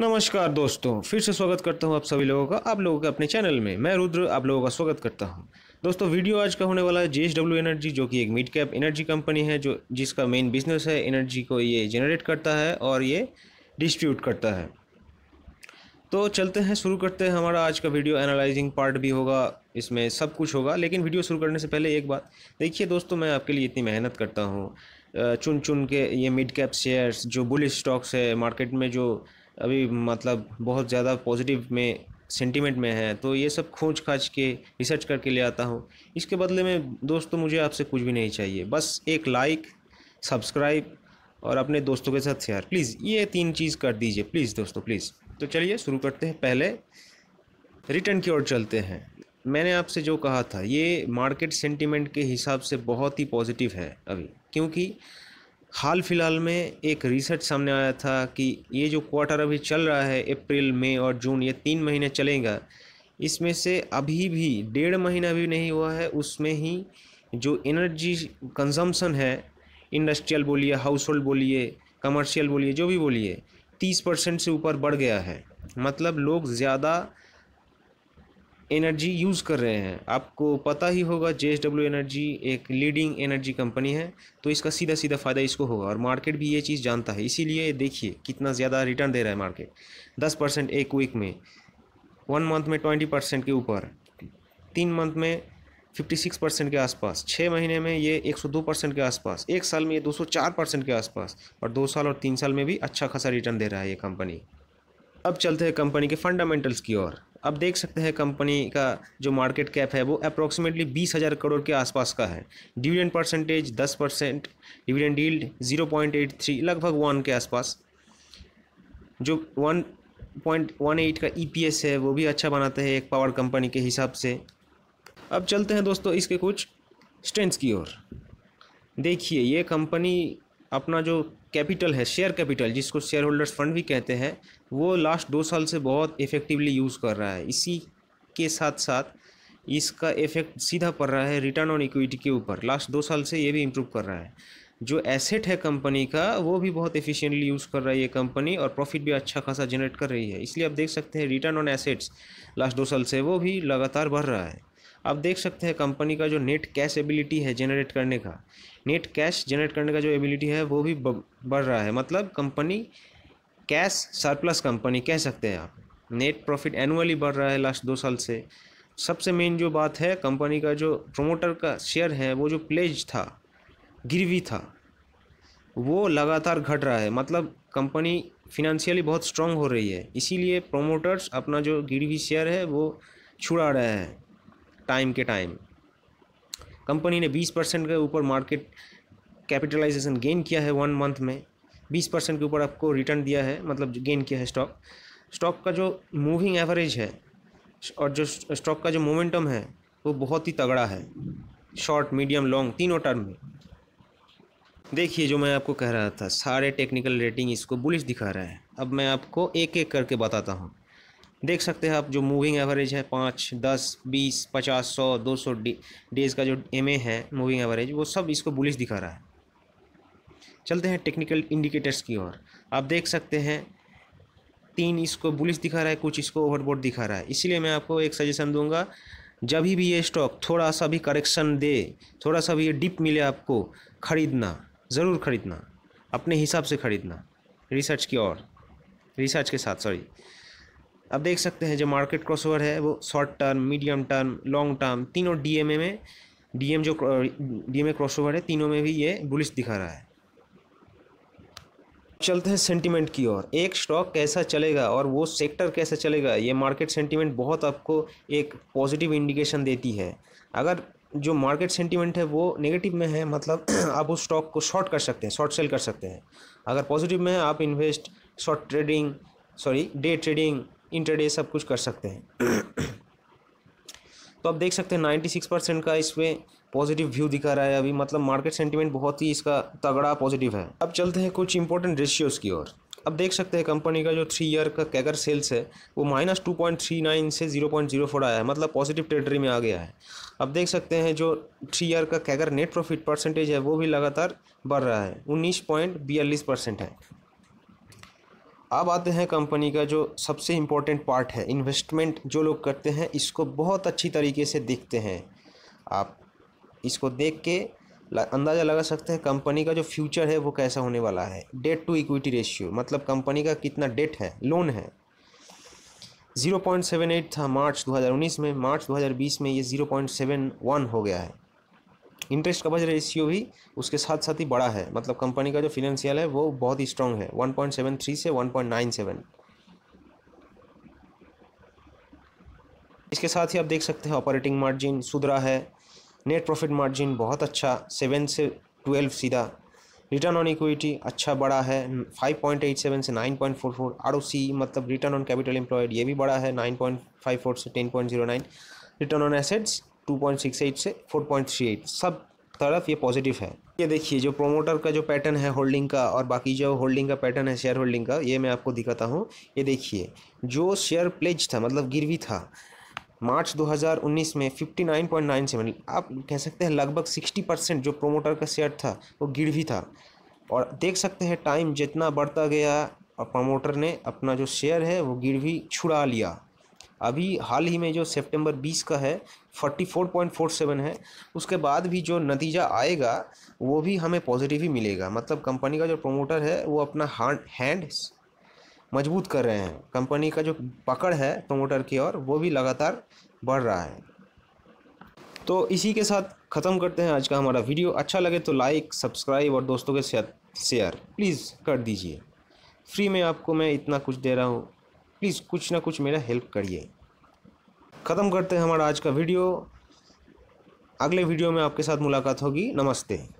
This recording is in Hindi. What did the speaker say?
नमस्कार दोस्तों फिर से स्वागत करता हूं आप सभी लोगों का आप लोगों के अपने चैनल में मैं रुद्र आप लोगों का स्वागत करता हूं दोस्तों वीडियो आज का होने वाला है जे एनर्जी जो कि एक मिड कैप एनर्जी कंपनी है जो जिसका मेन बिजनेस है एनर्जी को ये जनरेट करता है और ये डिस्ट्रीब्यूट करता है तो चलते हैं शुरू करते हैं हमारा आज का वीडियो एनालाइजिंग पार्ट भी होगा इसमें सब कुछ होगा लेकिन वीडियो शुरू करने से पहले एक बात देखिए दोस्तों मैं आपके लिए इतनी मेहनत करता हूँ चुन चुन के ये मिड कैप शेयर्स जो बुलिश स्टॉक्स है मार्केट में जो अभी मतलब बहुत ज़्यादा पॉजिटिव में सेंटीमेंट में है तो ये सब खोज खाज के रिसर्च करके ले आता हूँ इसके बदले में दोस्तों मुझे आपसे कुछ भी नहीं चाहिए बस एक लाइक सब्सक्राइब और अपने दोस्तों के साथ शेयर प्लीज़ ये तीन चीज़ कर दीजिए प्लीज़ दोस्तों प्लीज़ तो चलिए शुरू करते हैं पहले रिटर्न की ओर चलते हैं मैंने आपसे जो कहा था ये मार्केट सेंटीमेंट के हिसाब से बहुत ही पॉजिटिव है अभी क्योंकि हाल फिलहाल में एक रिसर्च सामने आया था कि ये जो क्वार्टर अभी चल रहा है अप्रैल मई और जून ये तीन महीने चलेगा इसमें से अभी भी डेढ़ महीना भी नहीं हुआ है उसमें ही जो एनर्जी कंजम्पशन है इंडस्ट्रियल बोलिए हाउस होल्ड बोलिए कमर्शियल बोलिए जो भी बोलिए तीस परसेंट से ऊपर बढ़ गया है मतलब लोग ज़्यादा एनर्जी यूज़ कर रहे हैं आपको पता ही होगा जे एनर्जी एक लीडिंग एनर्जी कंपनी है तो इसका सीधा सीधा फ़ायदा इसको होगा और मार्केट भी ये चीज़ जानता है इसीलिए देखिए कितना ज़्यादा रिटर्न दे रहा है मार्केट दस परसेंट एक वीक में वन मंथ में ट्वेंटी परसेंट के ऊपर तीन मंथ में फिफ्टी सिक्स परसेंट के आसपास छः महीने में ये एक सौ दो परसेंट के आसपास एक साल में ये दो सौ चार परसेंट के आसपास और दो साल और तीन साल में भी अच्छा खासा रिटर्न दे रहा है ये कंपनी अब चलते हैं कंपनी के फंडामेंटल्स की ओर आप देख सकते हैं कंपनी का जो मार्केट कैप है वो अप्रोक्सीमेटली बीस हज़ार करोड़ के आसपास का है डिविडेंड परसेंटेज दस percent dividend yield zero point eight three लगभग वन के आसपास जो वन पॉइंट वन एट का ई e है वो भी अच्छा बनाते हैं एक पावर कंपनी के हिसाब से अब चलते हैं दोस्तों इसके कुछ स्ट्रेंथ्स की ओर देखिए ये कंपनी अपना जो कैपिटल है शेयर कैपिटल जिसको शेयर होल्डर्स फंड भी कहते हैं वो लास्ट दो साल से बहुत इफ़ेक्टिवली यूज़ कर रहा है इसी के साथ साथ इसका इफेक्ट सीधा पड़ रहा है रिटर्न ऑन इक्विटी के ऊपर लास्ट दो साल से ये भी इम्प्रूव कर रहा है जो एसेट है कंपनी का वो भी बहुत एफिशिएंटली यूज़ कर रहा है ये कंपनी और प्रॉफिट भी अच्छा खासा जनरेट कर रही है इसलिए आप देख सकते हैं रिटर्न ऑन एसेट्स लास्ट दो साल से वो भी लगातार बढ़ रहा है आप देख सकते हैं कंपनी का जो नेट कैश एबिलिटी है जनरेट करने का नेट कैश जनरेट करने का जो एबिलिटी है वो भी बढ़ रहा है मतलब कंपनी कैश सरप्लस कंपनी कह सकते हैं आप नेट प्रॉफिट एनुअली बढ़ रहा है लास्ट दो साल से सबसे मेन जो बात है कंपनी का जो प्रोमोटर का शेयर है वो जो प्लेज था गिरवी था वो लगातार घट रहा है मतलब कंपनी फिनेंशियली बहुत स्ट्रांग हो रही है इसीलिए प्रोमोटर्स अपना जो गिरवी शेयर है वो छुड़ा रहे हैं टाइम के टाइम कंपनी ने 20 परसेंट के ऊपर मार्केट कैपिटलाइजेशन गेन किया है वन मंथ में 20 परसेंट के ऊपर आपको रिटर्न दिया है मतलब गेन किया है स्टॉक स्टॉक का जो मूविंग एवरेज है और जो स्टॉक का जो मोमेंटम है वो बहुत ही तगड़ा है शॉर्ट मीडियम लॉन्ग तीनों टर्म में देखिए जो मैं आपको कह रहा था सारे टेक्निकल रेटिंग इसको बुलिश दिखा रहा है अब मैं आपको एक एक करके बताता हूँ देख सकते हैं आप जो मूविंग एवरेज है पाँच दस बीस पचास सौ दो सौ डेज़ का जो एम है मूविंग एवरेज वो सब इसको बुलिश दिखा रहा है चलते हैं टेक्निकल इंडिकेटर्स की ओर आप देख सकते हैं तीन इसको बुलिश दिखा रहा है कुछ इसको ओवरबोर्ड दिखा रहा है इसीलिए मैं आपको एक सजेशन दूंगा जब भी ये स्टॉक थोड़ा सा भी करेक्शन दे थोड़ा सा भी ये डिप मिले आपको ख़रीदना ज़रूर ख़रीदना अपने हिसाब से ख़रीदना रिसर्च की ओर रिसर्च के साथ सॉरी आप देख सकते हैं जो मार्केट क्रॉसओवर है वो short term medium term long term तीनों डीएमए में डीएम जो डीएमए क्रॉसओवर है तीनों में भी ये बुलिश दिखा रहा है चलते हैं सेंटीमेंट की ओर एक स्टॉक कैसा चलेगा और वो सेक्टर कैसा चलेगा ये मार्केट सेंटीमेंट बहुत आपको एक पॉजिटिव इंडिकेशन देती है अगर जो मार्केट सेंटीमेंट है वो नेगेटिव में है मतलब आप उस स्टॉक को शॉर्ट कर सकते हैं शॉर्ट सेल कर सकते हैं अगर पॉजिटिव में है आप invest short trading sorry day trading intraday सब कुछ कर सकते हैं तो आप देख सकते हैं नाइन्टी सिक्स परसेंट का इसमें पॉजिटिव व्यू दिखा रहा है अभी मतलब मार्केट सेंटीमेंट बहुत ही इसका तगड़ा पॉजिटिव है अब चलते हैं कुछ इंपॉर्टेंट रेशियोज़ की ओर अब देख सकते हैं कंपनी का जो थ्री ईयर का कैगर सेल्स है वो minus two point three nine से जीरो पॉइंट जीरो फोर आया है मतलब पॉजिटिव टेरिटरी में आ गया है अब देख सकते हैं जो थ्री ईयर का कैगर नेट प्रॉफिट परसेंटेज है वो भी लगातार बढ़ रहा है उन्नीस पॉइंट बयालीस परसेंट है अब आते हैं कंपनी का जो सबसे इम्पोर्टेंट पार्ट है इन्वेस्टमेंट जो लोग करते हैं इसको बहुत अच्छी तरीके से देखते हैं आप इसको देख के अंदाज़ा लगा सकते हैं कंपनी का जो फ्यूचर है वो कैसा होने वाला है डेट टू इक्विटी रेशियो मतलब कंपनी का कितना डेट है लोन है एट था मार्च उन्नीस में मार्च बीस में ये वन हो गया है इंटरेस्ट कवरेज रेशियो भी उसके साथ साथ ही बड़ा है मतलब कंपनी का जो फिनेंशियल है वो बहुत ही स्ट्रांग है 1.73 से 1.97 इसके साथ ही आप देख सकते हैं ऑपरेटिंग मार्जिन सुधरा है नेट प्रॉफिट मार्जिन बहुत अच्छा सेवन से ट्वेल्व सीधा रिटर्न ऑन इक्विटी अच्छा बड़ा है 5.87 से 9.44 पॉइंट मतलब रिटर्न ऑन कैपिटल एम्प्लॉयड ये भी बड़ा है 9.54 से 10.09 रिटर्न ऑन एसेट्स 2.68 से 4.38 सब तरफ ये पॉजिटिव है ये देखिए जो प्रोमोटर का जो पैटर्न है होल्डिंग का और बाकी जो होल्डिंग का पैटर्न है शेयर होल्डिंग का ये मैं आपको दिखाता हूँ ये देखिए जो शेयर प्लेज था मतलब गिरवी था मार्च 2019 में 59.97 मतलब आप कह सकते हैं लगभग 60 परसेंट जो प्रोमोटर का शेयर था वो गिरवी था और देख सकते हैं टाइम जितना बढ़ता गया और प्रोमोटर ने अपना जो शेयर है वो गिरवी छुड़ा लिया अभी हाल ही में जो सितंबर 20 का है 44.47 है उसके बाद भी जो नतीजा आएगा वो भी हमें पॉजिटिव ही मिलेगा मतलब कंपनी का जो प्रोमोटर है वो अपना हैंड हैंड मजबूत कर रहे हैं कंपनी का जो पकड़ है प्रोमोटर की ओर वो भी लगातार बढ़ रहा है तो इसी के साथ ख़त्म करते हैं आज का हमारा वीडियो अच्छा लगे तो लाइक सब्सक्राइब और दोस्तों के साथ शेयर प्लीज़ कर दीजिए फ्री में आपको मैं इतना कुछ दे रहा हूँ प्लीज़ कुछ ना कुछ मेरा हेल्प करिए ख़त्म करते हैं हमारा आज का वीडियो अगले वीडियो में आपके साथ मुलाकात होगी नमस्ते